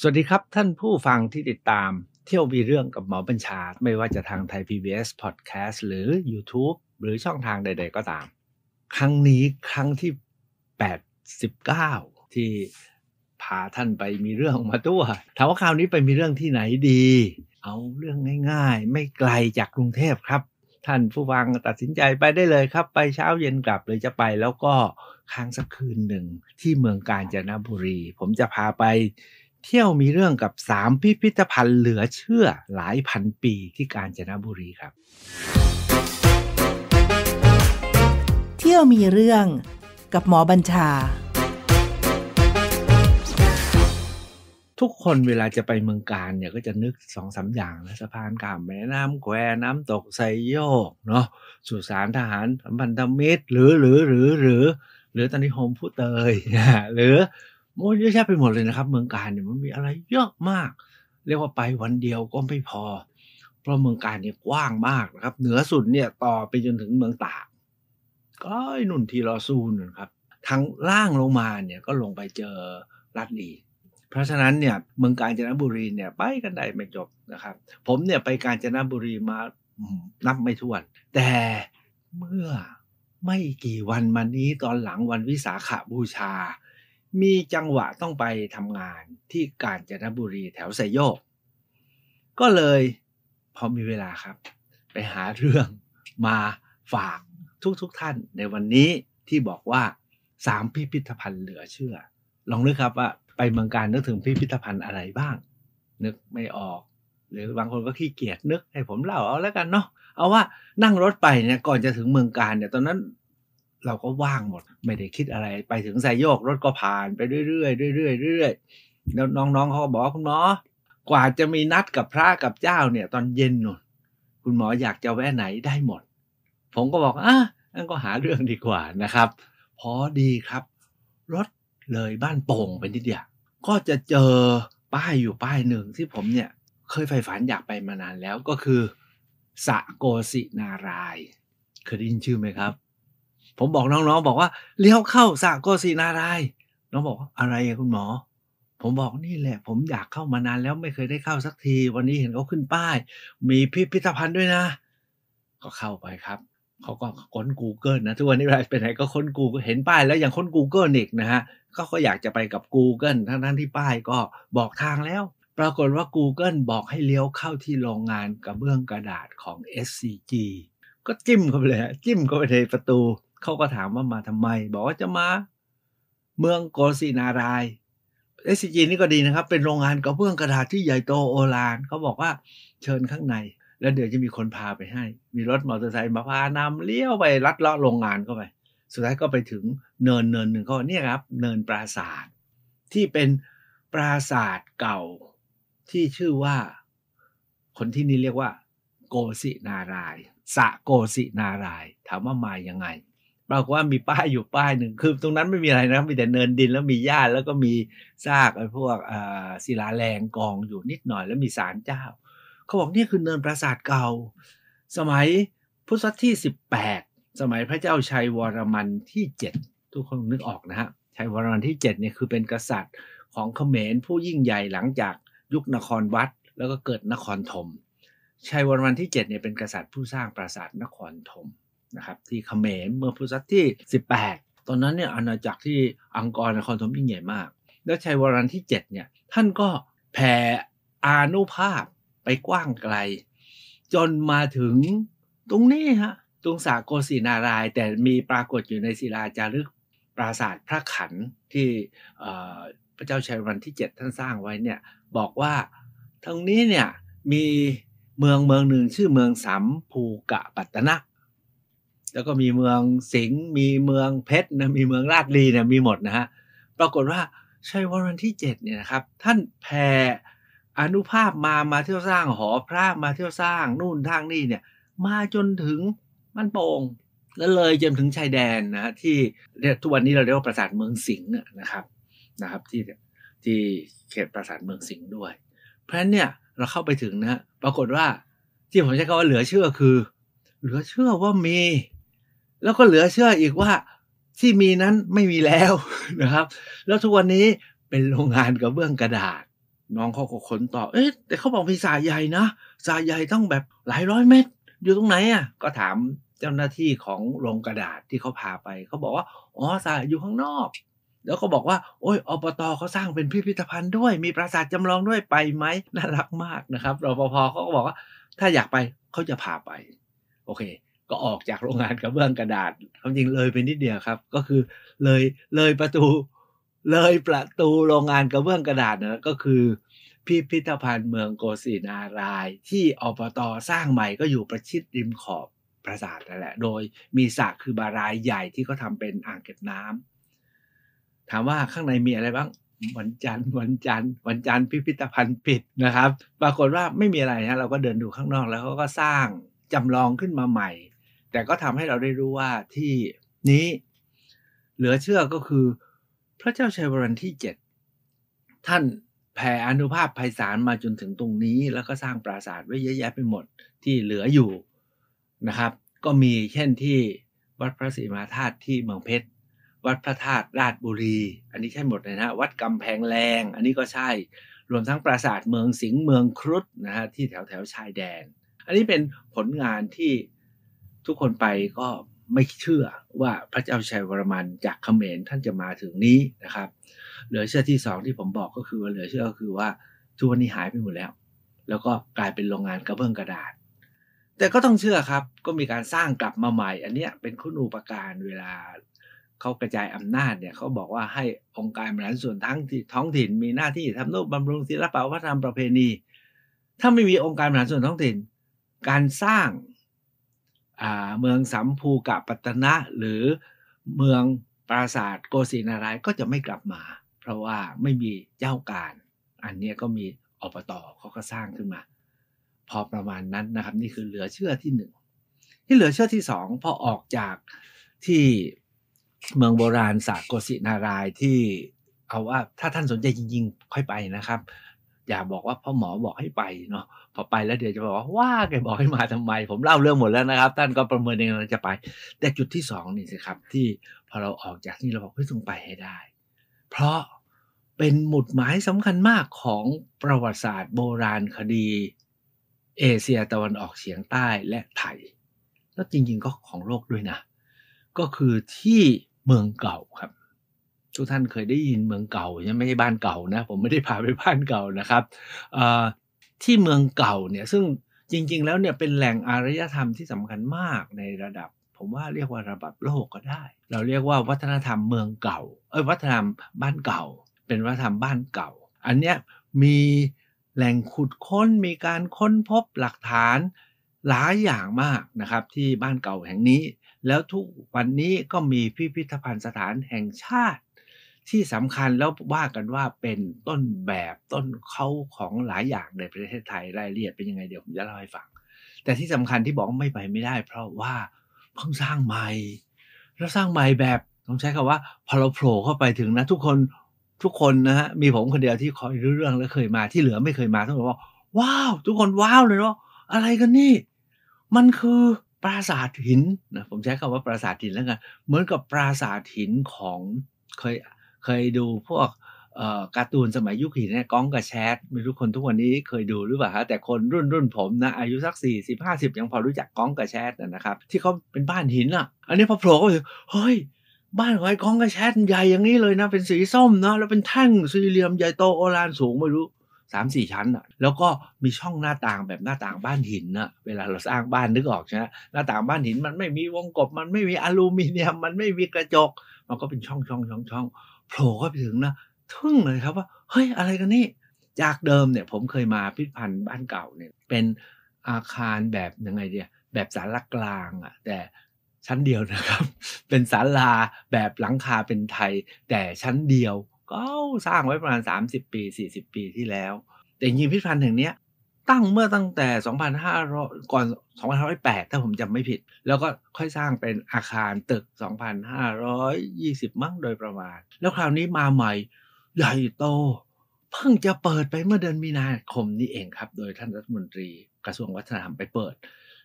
สวัสดีครับท่านผู้ฟังที่ติดตาม เที่ยวมีเรื่องกับหมอบัญชาไม่ว่าจะทางไทย PBS Podcast หรือ YouTube หรือช่องทางใด ๆ ก็ตาม ครั้งนี้ครั้งที่89ที่พาท่านไปมีเรื่องมาตัวถามว่าคราวนี้ไปมีเรื่องที่ไหนดี เอาเรื่องง่ายๆ ไม่ไกลจากกรุงเทพครับ ท่านผู้ฟังตัดสินใจไปได้เลยครับ ไปเช้าเย็นกลับเลยจะไปแล้วก็ค้างสักคืนหนึ่งที่เมืองกาญจนบุรี ผมจะพาไปเที่ยวมีเรื่องกับ3พิพิธภัณฑ์เหลือเชื่อหลายพันปีที่กาญจนบุรีครับ เที่ยวมีเรื่องกับหมอบัญชา ทุกคนเวลาจะไปเมืองการเนี่ยก็จะนึกสองสาอย่างนะสะพานข้ามแม่น้ำแคว น้ำตกไซโยกเนาะสุสานทหารพันธมิตร หรือหรือหรือหรือ หรือตอนนี้โฮมผู้เตยหรือโอ้เยอะแยะไปหมดเลยนะครับ เมืองการเนี่ยมันมีอะไรเยอะมาก เรียกว่าไปวันเดียวก็ไม่พอ เพราะเมืองการเนี่ยกว้างมากนะครับ เหนือสุดเนี่ยต่อไปจนถึงเมืองตากก็หนุนทีรอซูนนะครับทางล่างลงมาเนี่ยก็ลงไปเจอรัดดีเพราะฉะนั้นเนี่ยเมืองกาญจนบุรีเนี่ยไปกันได้ไม่จบนะครับ ผมเนี่ยไปกาญจนบุรีมานับไม่ถ้วน แต่เมื่อไม่กี่วันมานี้ตอนหลังวันวิสาขาบูชามีจังหวะต้องไปทำงานที่กาญจนบุรีแถวไซโยก ก็เลยพอมีเวลาครับไปหาเรื่องมาฝากทุกๆทท่านในวันนี้ที่บอกว่าสามพิพิธภัณฑ์เหลือเชื่อ ลองนึกครับว่าไปเมืองการนึกถึงพิพิธภัณฑ์อะไรบ้าง นึกไม่ออก หรือบางคนก็ขี้เกียจนึกให้ผมเล่าเอาแล้วกันเนาะเอาว่านั่งรถไปเนี่ยก่อนจะถึงเมืองการเนี่ยตอนนั้นเราก็ว่างหมดไม่ได้คิดอะไรไปถึงไซโยกรถก็ผ่านไปเรื่อยๆเรื่อยๆเรื่อยๆแล้วน้องๆเขาก็บอกคุณหมอกว่าจะมีนัดกับพระกับเจ้าเนี่ยตอนเย็นนู่นคุณหมออยากจะแวะไหนได้หมด ผมก็บอกอ่ะนั่นก็หาเรื่องดีกว่านะครับ พอดีครับ รถเลยบ้านโป่งไปนิดเดียวก็จะเจอป้ายอยู่ป้ายหนึ่งที่ผมเนี่ยเคยใฝ่ฝันอยากไปมานานแล้วก็คือสะโกสินารายเคยได้ยินชื่อไหมครับผมบอกน้องๆ บอกว่าเลี้ยวเข้าสระโกศินารายน้องบอกอะไรคุณหมอ ผมบอกนี่แหละ ผมอยากเข้ามานานแล้วไม่เคยได้เข้าสักทีวันนี้เห็นเขาขึ้นป้าย มีพิพิธภัณฑ์ด้วยนะ ก็เข้าไปครับเขาก็ค้น Google นะทุกวันนี้เวลาไปไหนก็ค้น Google เห็นป้ายแล้วยังค้น Google อีกนะฮะก็ก็อยากจะไปกับ Google ทั้งทั้นที่ป้ายก็บอกทางแล้วปรากฏว่า Google บอกให้เลี้ยวเข้าที่โรงงานกระเบื้องกระดาษของ SCG ก็จิ้มเข้าไปเลยจิ้มเข้าไปในประตูเขาก็ถามว่ามาทำไมบอกว่าจะมาเมืองโกสินารายเอสจีนี่ก็ดีนะครับ เป็นโรงงานกระเบื้องกระดาษที่ใหญ่โตโอลานเขาบอกว่าเชิญข้างในแล้วเดี๋ยวจะมีคนพาไปให้ มีรถมอเตอร์ไซค์มาพานำเลี้ยวไปลัดเลาะโรงงานเข้าไป สุดท้ายก็ไปถึงเนินเนินหนึ่งก็เนี่ยครับเนินปราศาสตร์ที่เป็นปราศาสตร์เก่า ที่ชื่อว่าคนที่นี่เรียกว่า โกสินาราย สะโกสินาราย ถามว่ามายังไงปรากฏว่ามีป้ายอยู่ป้ายหนึ่งคือตรงนั้นไม่มีอะไรนะมีแต่เนินดินแล้วมีหญ้าแล้วก็มีซากไอ้พวกศิลาแรงกองอยู่นิดหน่อย แล้วมีศาลเจ้า เขาบอกนี่คือเนินปราสาทเก่า สมัยพุทธศตวรรษที่ 18 สมัยพระเจ้าชัยวรมันที่ 7 ทุกคนนึกออกนะฮะชัยวรมันที่7เนี่ยคือเป็นกษัตริย์ของเขมรผู้ยิ่งใหญ่หลังจากยุคนครวัดแล้วก็เกิดนครธมชัยวรมันที่ 7เนี่ยเป็นกษัตริย์ผู้สร้างปราสาทนครธมนะครับที่เขมรเมื่อพุทธศตวรรษที่ 18 ตอนนั้นเนี่ยอาณาจักรที่อังกอร์นครธมยิ่งใหญ่มาก แล้วชัยวรันที่7เนี่ยท่านก็แผ่อานุภาพไปกว้างไกล จนมาถึงตรงนี้ฮะ ตรงสาโกศินาราย แต่มีปรากฏอยู่ในศิลาจารึกปราสาทพระขันที่พระเจ้าชัยวันที่ 7 ท่านสร้างไว้เนี่ยบอกว่าทั้งนี้เนี่ยมีเมืองเมืองหนึ่งชื่อเมืองสามภูกะปัตตนะแล้วก็มีเมืองสิงห์มีเมืองเพชรนะมีเมืองราชลีเนี่ยมีหมดนะฮะปรากฏว่าชัยวรมันที่7เนี่ยนะครับท่านแผ่อนุภาพมามาเที่ยวสร้างหอพระมาเที่ยวสร้างนู่นทางนี่เนี่ยมาจนถึงมันโป่งแล้วเลยจนถึงชายแดนนะที่ทุกวันนี้เราเรียกว่าปราสาทเมืองสิงห์นะครับนะครับ ที่ที่เขตปราสาทเมืองสิงห์ด้วยเพราะฉะนั้นเนี่ยเราเข้าไปถึงนะปรากฏว่าที่ผมใช้คำว่าเหลือเชื่อคือ เหลือเชื่อว่ามีแล้วก็เหลือเชื่ออีกว่าที่มีนั้นไม่มีแล้วนะครับ แล้วทุกวันนี้เป็นโรงงานกระเบื้องกระดาษน้องเขาก็คนต่อเอ๊ะ แต่เขาบอกมีสายใหญ่นะสายใหญ่ต้องแบบหลายร้อยเมตร อยู่ตรงไหนอ่ะก็ถามเจ้าหน้าที่ของโรงกระดาษที่เขาพาไปเขาบอกว่าอ๋อสายอยู่ข้างนอกแล้วก็บอกว่าโอ้ยอบตเขาสร้างเป็นพิพิธภัณฑ์ด้วยมีปราสาทจำลองด้วยไปไหมน่ารักมากนะครับรปภเขาก็บอกว่า ถ้าอยากไปเขาจะพาไป โอเคก็ออกจากโรงงานกระเบื้องกระดาษคำจริงเลยไปนิดเดียวครับ ก็คือเลยเลยประตูเลยประตูโรงงานกระเบื้องกระดาษนะก็คือพิพิธภัณฑ์เมืองโกศินาราย ที่อบตสร้างใหม่ก็อยู่ประชิดริมขอบปราสาทนั่นแหละ โดยมีสระคือบารายใหญ่ที่เขาทาเป็นอ่างเก็บน้ำ ถามว่าข้างในมีอะไรบ้าง วันจันทร์วันจันทร์วันจันทร์พิพิธภัณฑ์ปิดนะครับ ปรากฏว่าไม่มีอะไรฮะเราก็เดินดูข้างนอกแล้วเขาก็สร้างจำลองขึ้นมาใหม่แต่ก็ทำให้เราได้รู้ว่าที่นี้เหลือเชื่อก็คือ พระเจ้าชัยวรันที่เจ็ดท่านแผ่อนุภาพภัยสารมาจนถึงตรงนี้ แล้วก็สร้างปราสาทไว้เยอะแยะไปหมดที่เหลืออยู่นะครับ ก็มีเช่นที่วัดพระศรีมาธาตุที่เมืองเพชร วัดพระธาตุราชบุรี อันนี้ใช่หมดเลยนะวัดกำแพงแรง อันนี้ก็ใช่รวมทั้งปราสาทเมืองสิงห์เมืองครุฑนะฮะที่แถวแถวชายแดนอันนี้เป็นผลงานที่ทุกคนไปก็ไม่เชื่อว่าพระเจ้าชัยวรมันจากเขมรท่านจะมาถึงนี้นะครับเหลือเชื่อที่สองที่ผมบอกก็คือ เหลือเชื่อก็คือว่าทุกวันนี้หายไปหมดแล้ว แล้วก็กลายเป็นโรงงานกระเบื้องกระดาษ แต่ก็ต้องเชื่อครับก็มีการสร้างกลับมาใหม่ อันนี้เป็นคุณอุปการเวลาเขากระจายอำนาจเนี่ยเขาบอกว่าให้องค์การบริหารส่วนทั้งท้องถิ่น มีหน้าที่ทำนุบำรุงศิลปวัฒนธรรมประเพณี ถ้าไม่มีองค์การบริหารส่วนท้องถิ่น การสร้างเมืองสัมภูกับปัตนะหรือเมืองปราสาทโกศินารายก็จะไม่กลับมา เพราะว่าไม่มีเจ้าการ อันนี้ก็มีอบตอเขาก็สร้างขึ้นมา พอประมาณนั้นนะครับ นี่คือเหลือเชื่อที่หนึ่งที่เหลือเชื่อที่สองพอออกจากที่เมืองโบราณศาสตร์โกศินารายที่เอาว่าถ้าท่านสนใจจริงๆ ค่อยไปนะครับ อย่าบอกว่าพ่อหมอบอกให้ไปเนาะพอไปแล้วเดี๋ยวจะบอกว่าว่าแกบอกให้มาทำไม ผมเล่าเรื่องหมดแล้วนะครับท่านก็ประเมินเองเราจะไป แต่จุดที่สองนี่สิครับที่พอเราออกจากนี่เราบอกเฮ้ยต้องไปให้ได้ เพราะเป็นหมุดหมายสำคัญมากของประวัติศาสตร์ โบราณคดี เอเชียตะวันออกเฉียงใต้และไทยแล้วจริงๆก็ของโลกด้วยนะ ก็คือที่เมืองเก่าครับทุกท่านเคยได้ยินเมืองเก่าใช่ไม่ใช่บ้านเก่านะผมไม่ได้พาไปบ้านเก่านะครับที่เมืองเก่าเนี่ยซึ่งจริงๆแล้วเนี่ยเป็นแหล่งอารยธรรมที่สำคัญมากในระดับ ผมว่าเรียกว่าระดับโลกก็ได้ เราเรียกว่าวัฒนธรรมเมืองเก่าเอ้ยวัฒนธรรมบ้านเก่า เป็นวัฒนธรรมบ้านเก่า อันเนี้ยมีแหล่งขุดค้นมีการค้นพบหลักฐานหลายอย่างมากนะครับที่บ้านเก่าแห่งนี้ แล้วทุกวันนี้ก็มีพิพิธภัณฑ์สถานแห่งชาติที่สำคัญแล้วว่ากันว่าเป็นต้นแบบต้นเขาของหลายอย่างในประเทศไทยรายละเอียด เป็นยังไงเดี๋ยวผมจะเล่าให้ฟัง แต่ที่สำคัญที่บอกไม่ไปไม่ได้ เพราะว่าเพิ่งสร้างใหม่ แล้วสร้างใหม่แบบต้องใช้คำว่าพอเราโผล่เข้าไปถึงนะทุกคนทุกคนนะฮะมีผมคนเดียวที่คอยรู้เรื่องและเคยมาที่เหลือไม่เคยมาทุกคนว่า ว้าว ทุกคนว้าวเลยเนาะอะไรกันนี่ มันคือปราสาทหินนะผมใช้คำว่าปราสาทหินแล้วกันเหมือนกับปราสาทหินของเคยเคยดูพวกการ์ตูนสมัยยุคหินเนี่ยก้องกับแชทไม่รู้คนทุกวันนี้เคยดูหรือเปล่าฮะแต่คนรุ่นรุ่นผมนะ อายุสักสี่สิบห้าสิบยังพอรู้จักก้องกับแชทนะครับ ที่เขาเป็นบ้านหินอ่ะ อันนี้พอโผล่ก็เฮ้ยบ้านอไอ้ก้องกับแชทใหญ่อย่างนี้เลยนะ เป็นสีส้มนะแล้วเป็นแท่งสี่เหลี่ยม ใหญ่โตโอลานสูง ไม่รู้สามสี่ชั้นอ่ะแล้วก็มีช่องหน้าต่างแบบหน้าต่างบ้านหินอ่ะ เวลาเราสร้างบ้านนึกออกใช่ไหมหน้าต่างบ้านหินมันไม่มีวงกบมันไม่มีอลูมิเนียม มันไม่มีกระจก มันก็เป็นช่องช่องช่องช่องโผล่ก็ไปถึงนะทึ่งเลยครับว่า เฮ้ยอะไรกันนี่จากเดิมเนี่ยผมเคยมาพิพิธภัณฑ์บ้านเก่าเนี่ยเป็นอาคารแบบยังไงเดียแบบสารกลางอะ่ะแต่ชั้นเดียวนะครับ เป็นศาลาแบบหลังคาเป็นไทย แต่ชั้นเดียวก็สร้างไว้ประมาณ 30 ปี 40 ปีที่แล้ว แต่ยิงพิพิธภัณฑ์แห่งนี้ตั้งเมื่อตั้งแต่ 2,500 ก่อน 2,508 ถ้าผมจำไม่ผิด แล้วก็ค่อยสร้างเป็นอาคารตึก 2,520 มั้งโดยประมาณ แล้วคราวนี้มาใหม่ใหญ่โตเพิ่งจะเปิดไปเมื่อเดือนมีนาคมนี้เองครับ โดยท่านรัฐมนตรีกระทรวงวัฒนธรรมไปเปิด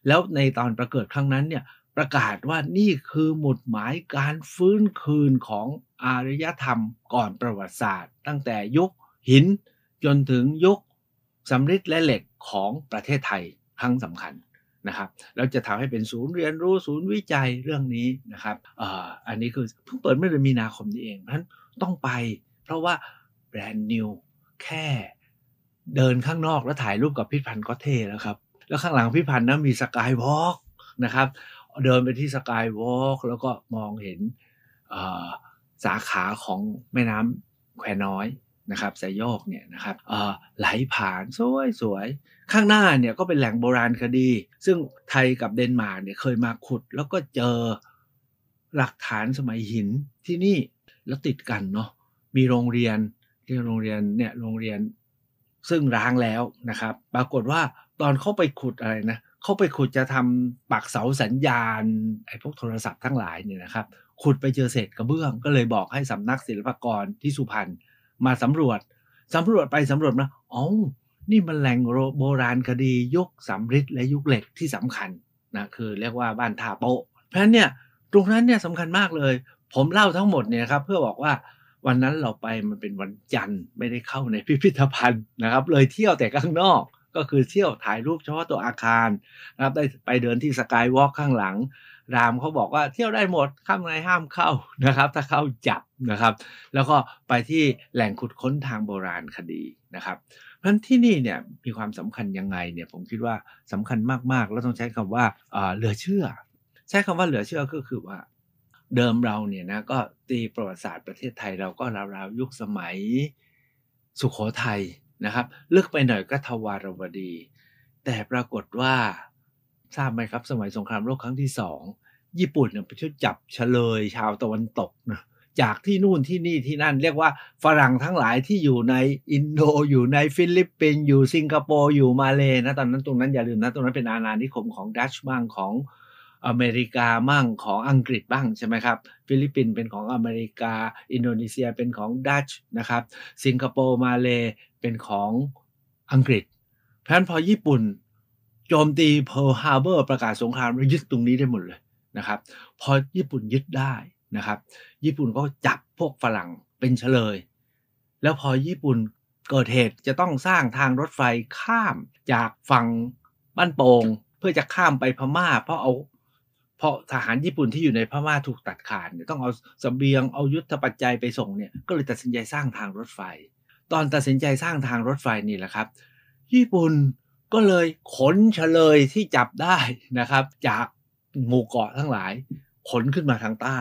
แล้วในตอนประกิดครั้งนั้นเนี่ยประกาศว่านี่คือหมุดหมายการฟื้นคืนของอารยธรรมก่อนประวัติศาสตร์ ตั้งแต่ยุคหินจนถึงยุคสำริดและเหล็กของประเทศไทยครั้งสำคัญนะครับแล้วจะทำให้เป็นศูนย์เรียนรู้ศูนย์วิจัยเรื่องนี้นะครับอันนี้คือเพิ่งเปิดเมื่อดมีนาคมนี้เองเพราะฉะนั้นต้องไปเพราะว่าแบรนด์นิวแค่เดินข้างนอกแล้วถ่ายรูปกับพิพันธ์ก็เท่แล้วครับ แล้วข้างหลังพิพันธ์นะมีสกายวอล์กนะครับเดินไปที่สกายวอล์กแล้วก็มองเห็นสาขาของแม่น้ำแควน้อยนะครับไซโยกเนี่ยนะครับไหลผ่าน สวย สวยข้างหน้าเนี่ยก็เป็นแหล่งโบราณคดี ซึ่งไทยกับเดนมาร์กเนี่ยเคยมาขุดแล้วก็เจอหลักฐานสมัยหินที่นี่แล้วติดกันเนาะมีโรงเรียนที่โรงเรียนเนี่ยโรงเรียนซึ่งร้างแล้วนะครับ ปรากฏว่าตอนเข้าไปขุดอะไรนะเข้าไปขุดจะทำปักเสาสัญญาณไอ้พวกโทรศัพท์ทั้งหลายเนี่ยนะครับขุดไปเจอเศษกระเบื้อง ก็เลยบอกให้สำนักศิลปากรที่สุพรรณมาสำรวจ สำรวจไปสำรวจมาอ๋อนี่มันแหล่งโบราณคดี ยุคสำริดและยุคเหล็กที่สำคัญนะคือเรียกว่าบ้านท่าโปะเพราะนั้นเนี่ยตรงนั้นเนี่ยสำคัญมากเลย ผมเล่าทั้งหมดเนี่ยครับเพื่อบอกว่าวันนั้นเราไปมันเป็นวันจันทร์ไม่ได้เข้าในพิพิธภัณฑ์นะครับเลยเที่ยวแต่ข้างนอก ก็คือเที่ยวถ่ายรูปเฉพาะตัวอาคารนะครับได้ไปเดินที่สกายวอล์กข้างหลังรามเขาบอกว่าเที่ยวได้หมดข้ามในห้ามเข้านะครับ ถ้าเข้าจับนะครับ แล้วก็ไปที่แหล่งขุดค้นทางโบราณคดีนะครับ เพราะฉะนนั้ที่นี่เนี่ยมีความสำคัญยังไงเนี่ยผมคิดว่าสำคัญมากๆแล้วต้องใช้คำว่าเหลือเชื่อ ใช้คำว่าเหลือเชื่อก็คือว่าเดิมเราเนี่ยนะก็ตีประวัติศาสตร์ประเทศไทย เราก็ราวๆยุคสมัยสุขโขทัยนะครับลึกไปหน่อยก็ทวารวดี แต่ปรากฏว่าทราบไหมครับสมัยสงครามโลกครั้งที่สองญี่ปุ่นเนี่ยไปช่วยจับเฉลยชาวตะวันตกนะจากที่นู่นที่นี่ที่นั่นเรียกว่าฝรั่งทั้งหลายที่อยู่ในอินโดอยู่ในฟิลิปปินส์อยู่สิงคโปร์อยู่มาเลยนะตอนนั้นตรงนั้นอย่าลืมนะตรงนั้นเป็นอาณานิคมของดัชบ้างของอเมริกามั่งของอังกฤษบ้างใช่ไหมครับฟิลิปปินส์เป็นของอเมริกาอินโดนีเซียเป็นของดัชนะครับสิงคโปร์มาเลยเป็นของอังกฤษเพราะฉะนั้นพอญี่ปุ่นโจมตีเพิร์ลฮาร์เบอร์ประกาศสงครามแล้วยึดตรงนี้ได้หมดเลยนะครับ พอญี่ปุ่นยึดได้นะครับ ญี่ปุ่นก็จับพวกฝรั่งเป็นเฉลย แล้วพอญี่ปุ่นเกิดเหตุจะต้องสร้างทางรถไฟข้ามจากฝั่งบ้านโป่งเพื่อจะข้ามไปพม่า เพราะเอา เพราะทหารญี่ปุ่นที่อยู่ในพม่าถูกตัดขาดต้องเอาสเบียงเอายุทธปัจจัยไปส่งเนี่ยก็เลยตัดสินใจสร้างทางรถไฟ ตอนตัดสินใจสร้างทางรถไฟนี่แหละครับ ญี่ปุ่นก็เลยขนเฉลยที่จับได้นะครับ จากหมู่เกาะทั้งหลาย ขนขึ้นมาทางใต้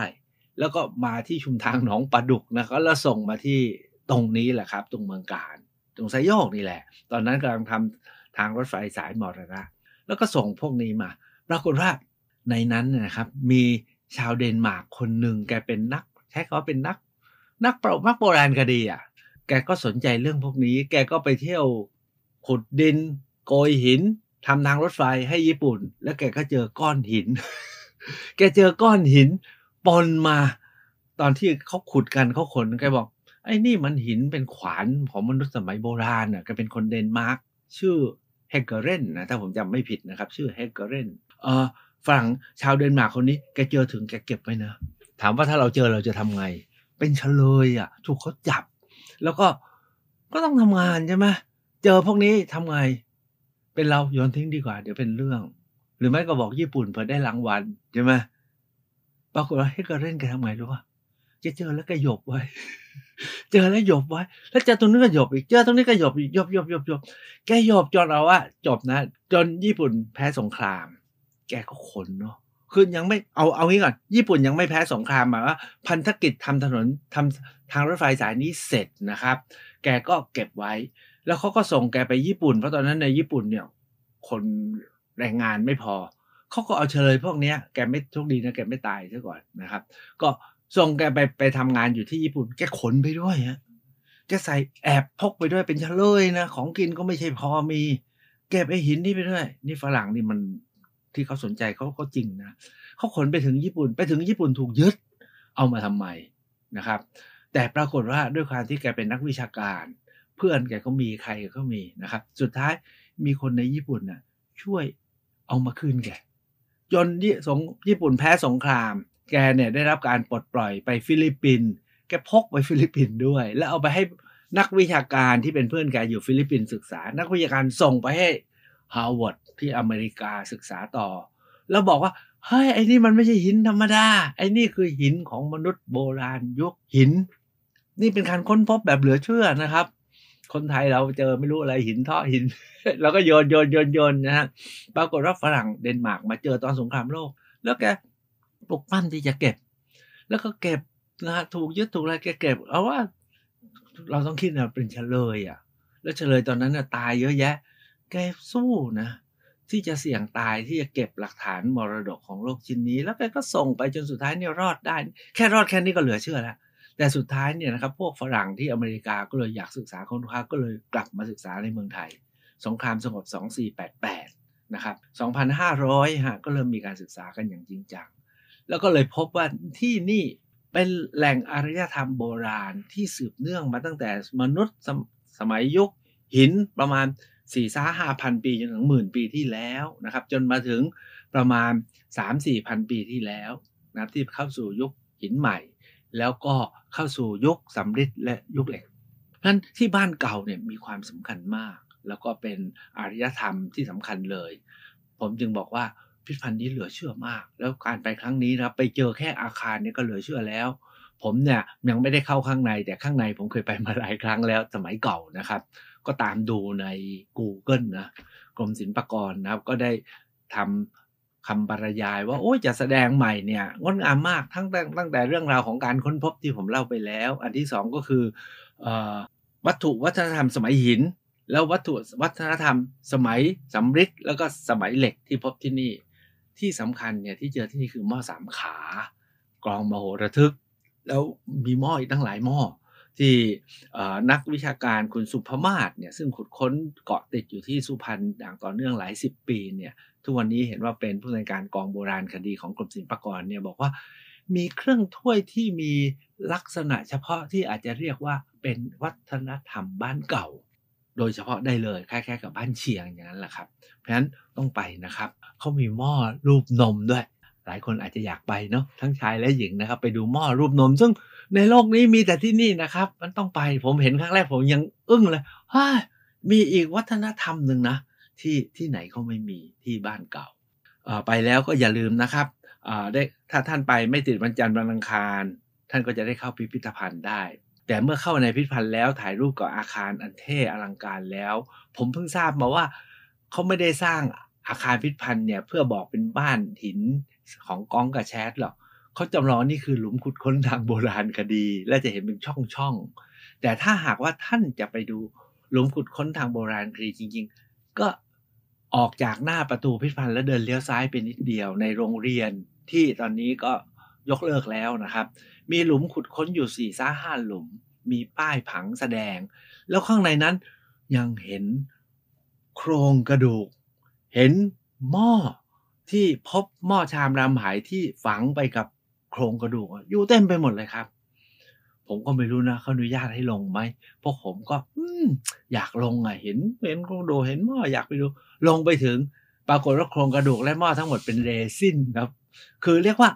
แล้วก็มาที่ชุมทางหนองปลาดุกนะครับแล้วส่งมาที่ตรงนี้แหละครับ ตรงเมืองการ ตรงไซโยกนี่แหละ ตอนนั้นกำลังทำทางรถไฟสายมอระนะแล้วก็ส่งพวกนี้มาปรากฏว่าในนั้นนะครับ มีชาวเดนมาร์กคนหนึ่งแกเป็นนักใช้คำว่าเป็นนัก นักประวัติโบราณคดีอ่ะแกก็สนใจเรื่องพวกนี้ แกก็ไปเที่ยวขุดดินโกยหินทำทางรถไฟให้ญี่ปุ่น แล้วแกก็เจอก้อนหิน แกเจอก้อนหินปนมา ตอนที่เขาขุดกันเขาขนแกบอก ไอ้นี่มันหินเป็นขวานของมนุษย์สมัยโบราณน่ะแกเป็นคนเดนมาร์กชื่อเฮกเกเรนนะถ้าผมจำไม่ผิดนะครับ ชื่อเฮกเกเรนเอ่อฝั่งชาวเดนมาร์กคนนี้แกเจอถึงแกเก็บไว้นะ ถามว่าถ้าเราเจอเราจะทำไง เป็นเฉลยอ่ะถูกเขาจับ แล้วก็ก็ต้องทำงานใช่ไหมเจอพวกนี้ทำไงเป็นเราโยนทิ้งดีกว่าเดี๋ยวเป็นเรื่อง หรือไม่ก็บอกญี่ปุ่นเพื่อได้รางวัลใช่ไหมปรากฏว่าให้ก็เล่นกันทำไมรู้ป่ะจะเจอแล้วก็หยบไว้ เจอแล้วหยบไว้แล้วเจอตรงนี้ก็หยบอีกเจอตรงนี้ก็หยบอีกหยบหยบหยบหยบแกหยบจนเอาอะจบนะ จนญี่ปุ่นแพ้สงคราม แกก็ขนเนาะคือยังไม่เอาเอางี้ก่อน ญี่ปุ่นยังไม่แพ้สงครามหมายว่าพันธกิจทำถนนทำทางรถไฟสายนี้เสร็จนะครับ แกก็เก็บไว้แล้วเขาก็ส่งแกไปญี่ปุ่นเพราะตอนนั้นในญี่ปุ่นเนี่ย คนแรงงานไม่พอเขาก็เอาเฉลย พวกนี้แกไม่โชคดีนะแกไม่ตายซะก่อนนะครับ ก็ส่งแกไปไปทำงานอยู่ที่ญี่ปุ่น แกขนไปด้วยฮะแกใส่แอบพกไปด้วยเป็นเฉลยนะของกินก็ไม่ใช่พอมีเก็บไอหินนี่ไปด้วย นี่ฝรั่งนี่มันที่เขาสนใจเขาก็จริงนะเขาขนไปถึงญี่ปุ่นไปถึงญี่ปุ่นถูกยึด เอามาทำไมนะครับ แต่ปรากฏว่าด้วยความที่แกเป็นนักวิชาการเพื่อนแกก็มีใครก็มีนะครับ สุดท้ายมีคนในญี่ปุ่นน่ะช่วยเอามาคืนแกจนญี่สงญี่ปุ่นแพ้สงคราม แกเนี่ยได้รับการปลดปล่อยไปฟิลิปปินส์แกพกไปฟิลิปปินส์ด้วย แล้วเอาไปให้นักวิชาการที่เป็นเพื่อนแกอยู่ฟิลิปปินส์ศึกษา นักวิชาการส่งไปให้ฮาร์วาร์ดที่อเมริกาศึกษาต่อ แล้วบอกว่าเฮ้ยไอ้นี่มันไม่ใช่หินธรรมดาไอ้นี่คือหินของมนุษย์โบราณยุคหิน นี่เป็นการค้นพบแบบเหลือเชื่อนะครับคนไทยเราเจอไม่รู้อะไรหินท่อหิน แล้วก็โยนโยนโยนโยนนะฮะปรากฏว่าฝรั่งเดนมาร์กมาเจอตอนสงครามโลก แล้วแกปลุกปั้นที่จะเก็บ แล้วก็เก็บนะฮะถูกยึดถูกอะไรแกเก็บเอาว่าเราต้องคิดนะเป็นเฉลยอ่ะ แล้วเฉลย ตอนนั้นน่ะตายเยอะแยะแกสู้นะ ที่จะเสี่ยงตายที่จะเก็บหลักฐานมรดกของโลกชิ้นนี้ แล้วแกก็ส่งไปจนสุดท้ายเนี่ยรอดได้ แค่รอดแค่นี้ก็เหลือเชื่อแล้วแต่สุดท้ายเนี่ยนะครับ พวกฝรั่งที่อเมริกาก็เลยอยากศึกษาค้นคว้าก็เลยกลับมาศึกษาในเมืองไทย สงครามสงบ2488 นะครับ 2,500ฮะ ก็เริ่มมีการศึกษากันอย่างจริงจัง แล้วก็เลยพบว่าที่นี่เป็นแหล่งอารยธรรมโบราณที่สืบเนื่องมาตั้งแต่มนุษย์สสมัยยุคหินประมาณ4ี่ซ้ห้าพันปีจนถึงหมื่นปีที่แล้วนะครับ จนมาถึงประมาณ3 4 0 0 0 ปีที่แล้วนะที่เข้าสู่ยุคหินใหม่แล้วก็เข้าสู่ยุคสำริดและยุคเหล็กนั้นที่บ้านเก่าเนี่ยมีความสำคัญมาก แล้วก็เป็นอารยธรรมที่สำคัญเลย ผมจึงบอกว่าพิพิธภัณฑ์นี้เหลือเชื่อมาก แล้วการไปครั้งนี้นะไปเจอแค่อาคารนี้ก็เหลือเชื่อแล้ว ผมเนี่ยยังไม่ได้เข้าข้างในแต่ข้างในผมเคยไปมาหลายครั้งแล้ว สมัยเก่านะครับ ก็ตามดูใน Google นะกรมศิลปากรนะครับ ก็ได้ทำคำบรรยายว่าโอ้จะแสดงใหม่เนี่ยงดงามมากทั้งตั้งแต่เรื่องราวของการค้นพบที่ผมเล่าไปแล้ว อันที่สองก็คืออวัตถุวัฒนธรรมสมัยหิน แล้ววัตถุวัฒนธรรมสมัยสำริดแล้วก็สมัยเหล็กที่พบที่นี่ที่สำคัญเนี่ยที่เจอที่นี่คือหม้อสามขากรองมโหระทึก แล้วมีหม้ออีกตั้งหลายหม้อ ที่นักวิชาการคุณสุพมาศเนี่ยซึ่งขุดค้นเกาะติดอยู่ที่สุพรรณอย่างต่อเนื่องหลายสิบปีเนี่ยทุกวันนี้เห็นว่าเป็นผู้ในการกองโบราณคดีของกรมศิลปากรเนี่ยบอกว่า มีเครื่องถ้วยที่มีลักษณะเฉพาะที่อาจจะเรียกว่าเป็นวัฒนธรรมบ้านเก่า โดยเฉพาะได้เลยคล้ายๆ กับบ้านเชียงอย่างนั้นแหละครับ เพราะฉะนั้นต้องไปนะครับเขามีหม้อรูปนมด้วย หลายคนอาจจะอยากไปเนาะทั้งชายและหญิงนะครับไปดูหม้อรูปนม ซึ่งในโลกนี้มีแต่ที่นี่นะครับ มันต้องไปผมเห็นครั้งแรกผมยังอึ้งเลยฮ่ามีอีกวัฒนธรรมหนึ่งนะที่ที่ไหนเขาไม่มีที่บ้านเก่า ไปแล้วก็อย่าลืมนะครับได้ถ้าท่านไปไม่ติดวันจันทร์วันอังคารท่านก็จะได้เข้าพิพิธภัณฑ์ได้ แต่เมื่อเข้าในพิพิธภัณฑ์แล้วถ่ายรูปกับอาคารอันเท่อลังการแล้ว ผมเพิ่งทราบมาว่าเขาไม่ได้สร้างอาคารพิพิธภัณฑ์เนี่ยเพื่อบอกเป็นบ้านหินของก้องกับแชทหรอกเขาจำลองนี่คือหลุมขุดค้นทางโบราณคดี และจะเห็นเป็นช่องช่อง แต่ถ้าหากว่าท่านจะไปดูหลุมขุดค้นทางโบราณคดีจริง ๆ ก็ออกจากหน้าประตูพิพิธภัณฑ์แล้วเดินเลี้ยวซ้ายไปนิดเดียวในโรงเรียนที่ตอนนี้ก็ยกเลิกแล้วนะครับ มีหลุมขุดค้นอยู่สี่ซ่าห้าหลุมมีป้ายผังแสดง แล้วข้างในนั้นยังเห็นโครงกระดูก เห็นหม้อที่พบหม้อชามรำหายที่ฝังไปกับโครงกระดูก อยู่เต็มไปหมดเลยครับผมก็ไม่รู้นะเขาอนุญาตให้ลงไหมพวกผมก็ อือยากลงอ่ะเห็น เห็นโครงดูเห็นหม้ออยากไปดู ลงไปถึง ปรากฏว่าโครงกระดูก และหม้อทั้งหมดเป็นเรซินครับ คือเรียกว่า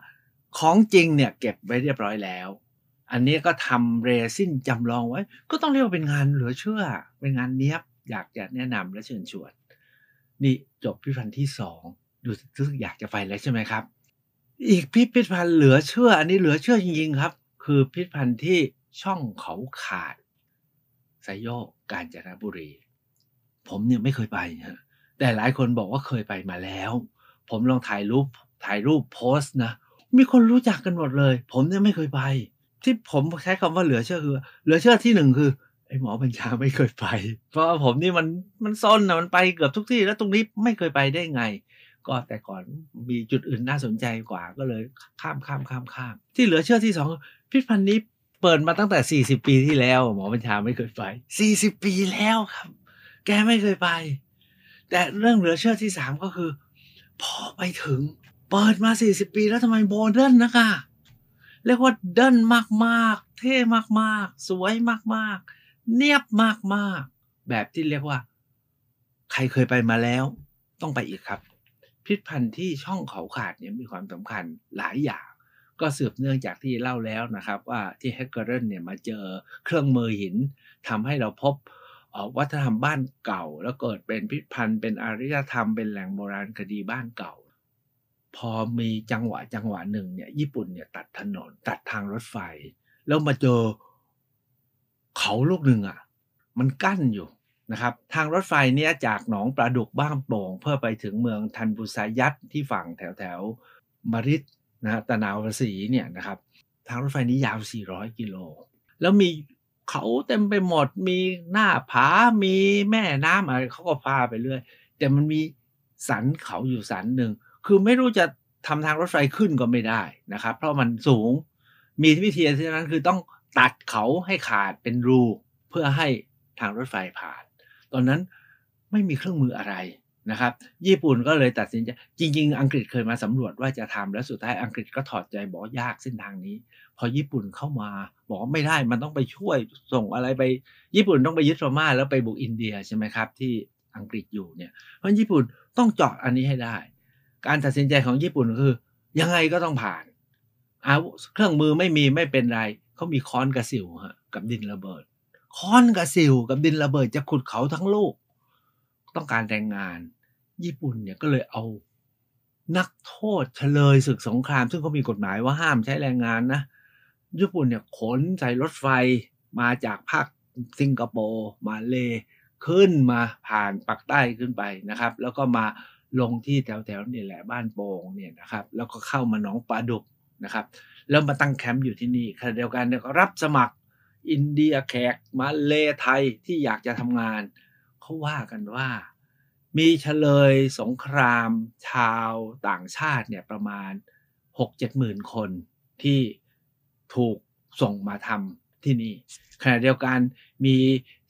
ของจริงเนี่ยเก็บไว้เรียบร้อยแล้ว อันนี้ก็ทำเรซินจำลองไว้ ก็ต้องเรียกว่าเป็นงานเหลือเชื่อ เป็นงานเนี้ยบ อยากจะแนะนำและเชิญชวนนี่จบพิพันธ์ที่สองดูรู้สึกอยากจะไปแล้วใช่ไหมครับอีกพิพิธภัณฑ์เหลือเชื่อ อันนี้เหลือเชื่อจริงๆครับคือพิพิธภัณฑ์ที่ช่องเขาขาดไซโยกกาญจนบุรี ผมเนี่ยไม่เคยไปนะแต่หลายคนบอกว่าเคยไปมาแล้ว ผมลองถ่ายรูปถ่ายรูปโพสนะ มีคนรู้จักกันหมดเลย ผมเนี่ยไม่เคยไป ที่ผมใช้คำว่าเหลือเชื่อคือ เหลือเชื่อที่หนึ่งคือไอ้หมอบัญชาไม่เคยไป เพราะผมนี่มันมันซ่อนนะมันไปเกือบทุกที่ แล้วตรงนี้ไม่เคยไปได้ไง ก็แต่ก่อนมีจุดอื่นน่าสนใจกว่าก็เลยข้ามข้ามข้ามข้ามที่เหลือเชื่อที่สองพิพิธภัณฑ์นี้เปิดมาตั้งแต่สสี่ิบปีที่แล้วหมอบัญชาไม่เคยไปสสี่ิบปีแล้วครับ แกไม่เคยไป แต่เรื่องเหลือเชื่อที่สามก็คือ พอไปถึง เปิดมาสสี่ิบปีแล้วทำไมโมเดิร์นนะคะเรียกว่าเดินมากๆ เท่มากๆ สวยมากๆ เนียบมาก ๆ แบบที่เรียกว่า ใครเคยไปมาแล้ว ต้องไปอีกครับ พิพิธภัณฑ์ที่ช่องเขาขาดเนี่ยมีความสำคัญหลายอย่างก็สืบเนื่องจากที่เล่าแล้วนะครับ ว่าที่แฮกเกอร์เรนเนี่ยมาเจอเครื่องมือหินทำให้เราพบวัฒนธรรมบ้านเก่า แล้วเกิดเป็นพิพันธ์เป็นอารยธรรม เป็นแหล่งโบราณคดีบ้านเก่า พอมีจังหวะ จังหวะหนึ่งเนี่ยญี่ปุ่นเนี่ยตัดถนนตัดทางรถไฟ แล้วมาเจอเขาลูกหนึ่งอะ่ะมันกั้นอยู่นะครับทางรถไฟเนี่ยจากหนองปลาดุกบ้างโป่งเพื่อไปถึงเมืองทันบุสายัตที่ฝั่งแถวแถวมาริดนะฮแต่นาวสีเนี่ยนะครับ ทางรถไฟนี้ยาว 400 กิโล แล้วมีเขาเต็มไปหมด มีหน้าผา มีแม่น้ำอะไรเขาก็พาไปเรื่อย แต่มันมีสันเขาอยู่สันหนึ่ง คือไม่รู้จะทำทางรถไฟขึ้นก็ไม่ได้นะครับ เพราะมันสูง มีวิธีที่นั้นคือต้องตัดเขาให้ขาดเป็นรูเพื่อให้ทางรถไฟผ่าน ตอนนั้นไม่มีเครื่องมืออะไรนะครับญี่ปุ่นก็เลยตัดสินใจจริง ๆ อังกฤษเคยมาสำรวจว่าจะทำแล้วสุดท้ายอังกฤษก็ถอดใจบอกยากเส้นทางนี้ พอญี่ปุ่นเข้ามาบอกไม่ได้มันต้องไปช่วยส่งอะไรไป ญี่ปุ่นต้องไปยึดรมาแล้วไปบุกอินเดียใช่ไหมครับที่อังกฤษอยู่เนี่ย เพราะญี่ปุ่นต้องเจาะอันนี้ให้ได้ การตัดสินใจของญี่ปุ่นคือยังไงก็ต้องผ่านอาเครื่องมือไม่มีไม่เป็นไรเขามีค้อนกระสิวฮะกับดินระเบิดค้อนกระสิวกับดินระเบิดจะขุดเขาทั้งโลกต้องการแรงงานญี่ปุ่นเนี่ยก็เลยเอานักโทษเฉลยศึกสงคราม ซึ่งเขามีกฎหมายว่าห้ามใช้แรงงานนะญี่ปุ่นเนี่ยขนใส่รถไฟมาจากภาคสิงคโปร์มาเล ขึ้นมาผ่านปักใต้ขึ้นไปนะครับ แล้วก็มาลงที่แถวๆนี่แหละบ้านโป่งเนี่ยนะครับ แล้วก็เข้ามาหนองปลาดุกนะครับแล้วมาตั้งแคมป์อยู่ที่นี่ขณะเดียวกันก็รับสมัครอินเดียแขก มาเลไทยที่อยากจะทำงาน เขาว่ากันว่ามีเฉลยสงครามชาวต่างชาติเนี่ยประมาณ 6-7หมื่นคนที่ถูกส่งมาทำที่นี่ ขณะเดียวกันมี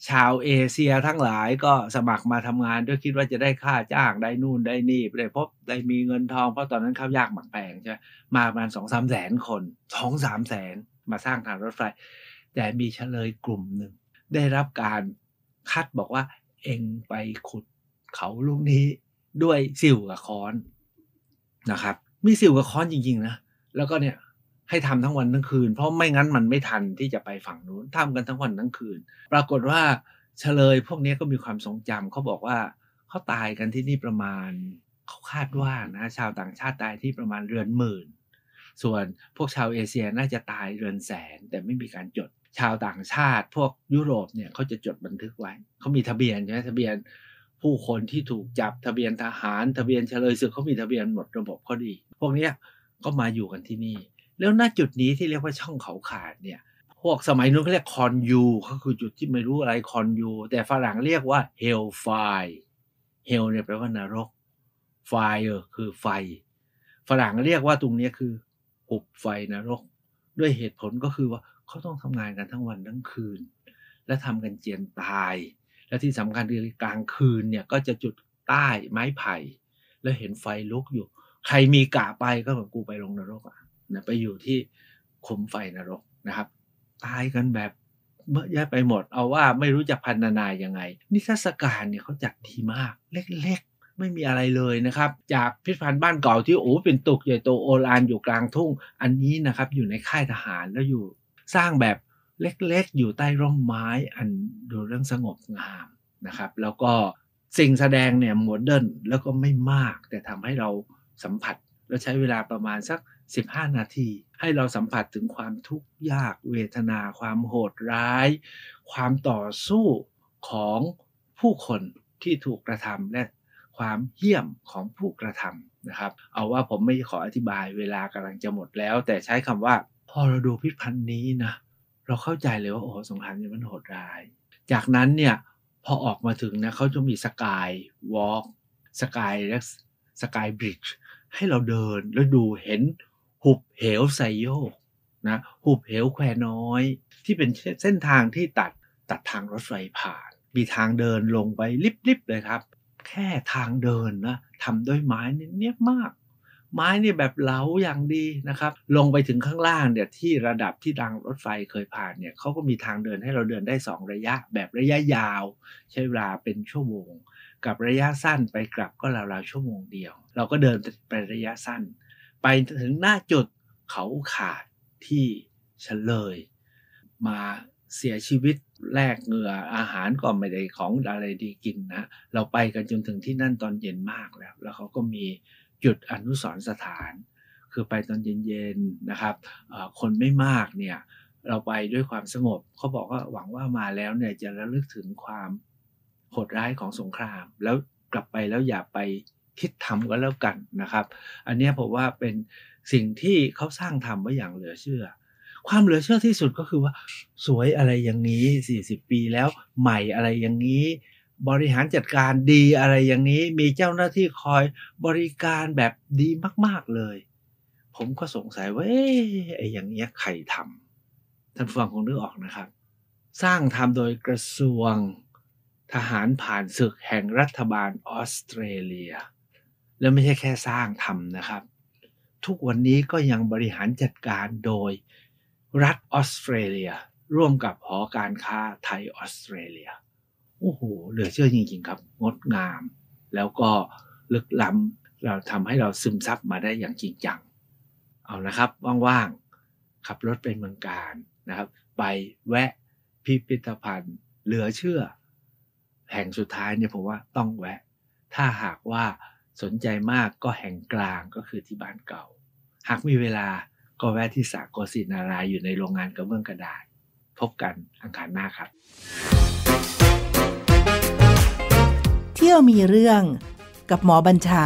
ชาวเอเชียทั้งหลายก็สมัครมาทำงาน ด้วยคิดว่าจะได้ค่าจ้างได้นู่นได้นี่ได้พบได้มีเงินทอง เพราะตอนนั้นข้าวยากหมักแพงใช่ไหมมาประมาณสองสามแสนคนสองสามแสนมาสร้างทางรถไฟแต่มีเฉลยกลุ่มหนึ่งได้รับการคัดบอกว่าเองไปขุดเขาลูกนี้ด้วยสิวกับคอนนะครับมีสิวกับคอนจริงๆนะแล้วก็เนี่ยให้ทำทั้งวันทั้งคืนเพราะไม่งั้นมันไม่ทันที่จะไปฝั่งนู้นทำกันทั้งวันทั้งคืน ปรากฏว่าเฉลยพวกนี้ก็มีความทรงจำเขาบอกว่าเขาตายกันที่นี่ประมาณเขาคาดว่านะชาวต่างชาติตายที่ประมาณเรือนหมื่น ส่วนพวกชาวเอเชียน่าจะตายเรือนแสนแต่ไม่มีการจดชาวต่างชาติ พวกยุโรปเนี่ยเขาจะจดบันทึกไว้เขามีทะเบียนใช่ไหมทะเบียนผู้คนที่ถูกจับทะเบียนทหาร ทะเบียนเฉลยศึกเขามีทะเบียนหมดระบบเขาดี พวกนี้ก็มาอยู่กันที่นี่ แล้วณจุดนี้ที่เรียกว่าช่องเขาขาดเนี่ยพวกสมัยนู้นเขาเรียกคอนยูเขาคือจุดที่ไม่รู้อะไรคอนยูแต่ฝรั่งเรียกว่าเฮลไฟเฮลเนี่ยแปลว่านรกไฟคือไฟ ฝรั่งเรียกว่าตรงนี้คือหุบไฟนรก ด้วยเหตุผลก็คือว่าเขาต้องทำงานกันทั้งวันทั้งคืน และทำกันเจียนตายและที่สำคัญคือกลางคืนเนี่ยก็จะจุดใต้ไม้ไผ่ แล้วเห็นไฟลุกอยู่ ใครมีกะไปก็เหมือนกูไปลงนรกอ่ะนะไปอยู่ที่ขุมไฟนรกนะครับตายกันแบบเมื่อแยะไปหมดเอาว่าไม่รู้จะพันนายังไง นิทรรศการเนี่ยเขาจัดดีมากเล็กๆไม่มีอะไรเลยนะครับ จากพิพิธภัณฑ์บ้านเก่าที่โอ้เป็นตุกใหญ่โตโอลานอยู่กลางทุ่ง อันนี้นะครับ อยู่ในค่ายทหารแล้วอยู่สร้างแบบเล็กๆ อยู่ใต้ร่มไม้อันดูเรื่องสงบงามนะครับ แล้วก็สิ่งแสดงเนี่ยโมเดิร์นแล้วก็ไม่มาก แต่ทำให้เราสัมผัสเราใช้เวลาประมาณสัก 15 นาที ให้เราสัมผัสถึงความทุกข์ยากเวทนา ความโหดร้ายความต่อสู้ของผู้คนที่ถูกกระทำและความเหี้ยมของผู้กระทำนะครับ เอาว่าผมไม่ขออธิบายเวลากำลังจะหมดแล้ว แต่ใช้คำว่าพอเราดูพิพันธ์นี้นะเราเข้าใจเลยว่า โอ้สงครามนี้มันโหดร้าย จากนั้นเนี่ยพอออกมาถึงนะเขาจะมีสกายวอล์กสกายแล็กสกายบริดจ์ให้เราเดินแล้วดูเห็นหุบเหวไซโยกนะหุบเหวแควน้อย ที่เป็นเส้นทางที่ตัดตัดทางรถไฟผ่าน มีทางเดินลงไปลิบๆเลยครับ แค่ทางเดินนะทำด้วยไม้เนี้ยมากไม้นี่แบบเหลาอย่างดีนะครับ ลงไปถึงข้างล่างเนี่ยที่ระดับที่ดังรถไฟเคยผ่านเนี่ยเขาก็มีทางเดินให้เราเดินได้2ระยะ แบบระยะยาวใช้เวลาเป็นชั่วโมง กับระยะสั้นไปกลับก็ราวๆชั่วโมงเดียว เราก็เดินไประยะสั้น ไปถึงหน้าจุดเขาขาดที่เฉลย มาเสียชีวิตแลกเหงื่ออาหารก่อนไม่ได้ของอะไรดีกินนะเราไปกันจนถึงที่นั่นตอนเย็นมากแล้ว แล้วเขาก็มีหยุดอนุสรสถาน คือไปตอนเย็นๆนะครับคนไม่มากเนี่ยเราไปด้วยความสงบเขาบอกว่าหวังว่ามาแล้วเนี่ยจะระลึกถึงความโหดร้ายของสงคราม แล้วกลับไปแล้วอย่าไปคิดทำก็แล้วกันนะครับ อันนี้ผมว่าเป็นสิ่งที่เขาสร้างทำไว้อย่างเหลือเชื่อ ความเหลือเชื่อที่สุดก็คือว่าสวยอะไรอย่างนี้ 40ปีแล้วใหม่อะไรอย่างนี้บริหารจัดการดีอะไรอย่างนี้มีเจ้าหน้าที่คอยบริการแบบดีมาก ๆ เลย ผมก็สงสัยว่าไอ้อย่างเงี้ยใครทำท่านฟังคงนึกออกนะครับ สร้างทำโดยกระทรวง ทหารผ่านศึกแห่งรัฐบาลออสเตรเลีย และไม่ใช่แค่สร้างทำนะครับ ทุกวันนี้ก็ยังบริหารจัดการโดย รัฐออสเตรเลีย ร่วมกับหอการค้าไทยออสเตรเลียโอ้โห เหลือเชื่อจริงๆครับ งดงาม แล้วก็ลึกล้ำเราทำให้เราซึมซับมาได้อย่างจริงจัง เอานะครับ ว่างๆขับรถเป็นเมืองการนะครับ ไปแวะพิพิธภัณฑ์เหลือเชื่อ แห่งสุดท้ายเนี่ยผมว่าต้องแวะ ถ้าหากว่าสนใจมากก็แห่งกลางก็คือที่บ้านเก่า หากมีเวลาก็แวะที่สากกศินารายอยู่ในโรงงานกระเบื้องกระดาษ พบกันอังคารหน้าครับที่ยวมีเรื่องกับหมอบัญชา